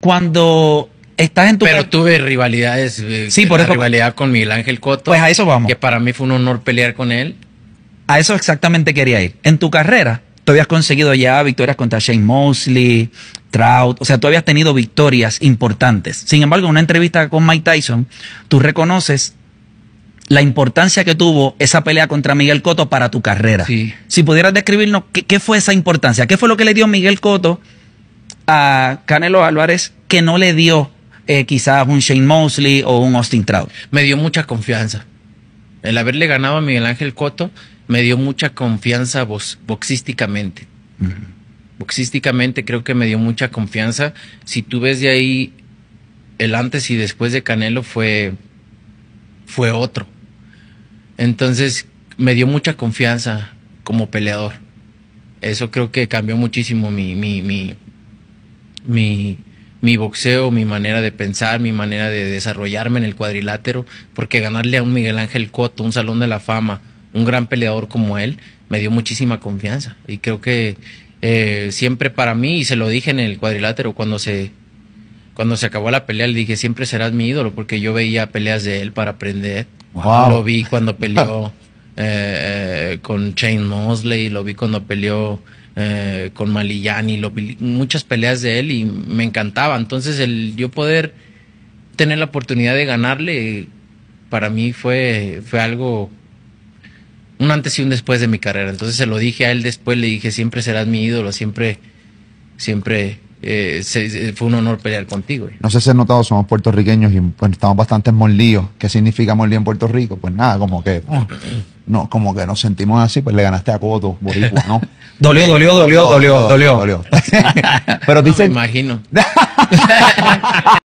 cuando estás en tu. Pero tuve rivalidades. Eh, sí, por eso. Rivalidad con Miguel Ángel Cotto. Pues a eso vamos. Que para mí fue un honor pelear con él. A eso exactamente quería ir. En tu carrera, tú habías conseguido ya victorias contra Shane Mosley, Trout, o sea, tú habías tenido victorias importantes. Sin embargo, en una entrevista con Mike Tyson, tú reconoces la importancia que tuvo esa pelea contra Miguel Cotto para tu carrera. Sí. Si pudieras describirnos qué, qué fue esa importancia, qué fue lo que le dio Miguel Cotto a Canelo Álvarez que no le dio eh, quizás un Shane Mosley o un Austin Trout. Me dio mucha confianza. El haberle ganado a Miguel Ángel Cotto me dio mucha confianza boxísticamente. Boxísticamente creo que me dio mucha confianza. Si tú ves de ahí el antes y después de Canelo fue fue otro. Entonces me dio mucha confianza como peleador. Eso creo que cambió muchísimo mi, mi, mi, mi boxeo, mi manera de pensar, mi manera de desarrollarme en el cuadrilátero, porque ganarle a un Miguel Ángel Cotto, un Salón de la Fama, un gran peleador como él, me dio muchísima confianza. Y creo que eh, siempre para mí, y se lo dije en el cuadrilátero cuando se, cuando se acabó la pelea, le dije, siempre serás mi ídolo, porque yo veía peleas de él para aprender. Lo vi cuando peleó Eh, eh, con Shane Mosley, lo vi cuando peleó eh, con Malillani, lo, muchas peleas de él y me encantaba. Entonces, el yo poder tener la oportunidad de ganarle, para mí fue, fue algo, un antes y un después de mi carrera. Entonces, se lo dije a él después, le dije, siempre serás mi ídolo, siempre, siempre fue un honor pelear contigo. No sé si has notado, somos puertorriqueños y estamos bastante en ¿Qué significa molli en Puerto Rico? Pues nada, como que... Uh, no, como que nos sentimos así, pues le ganaste a Coto, Boricua, ¿no? dolió, dolió, dolió, dolió, dolió. dolió. Pero dicen. me imagino.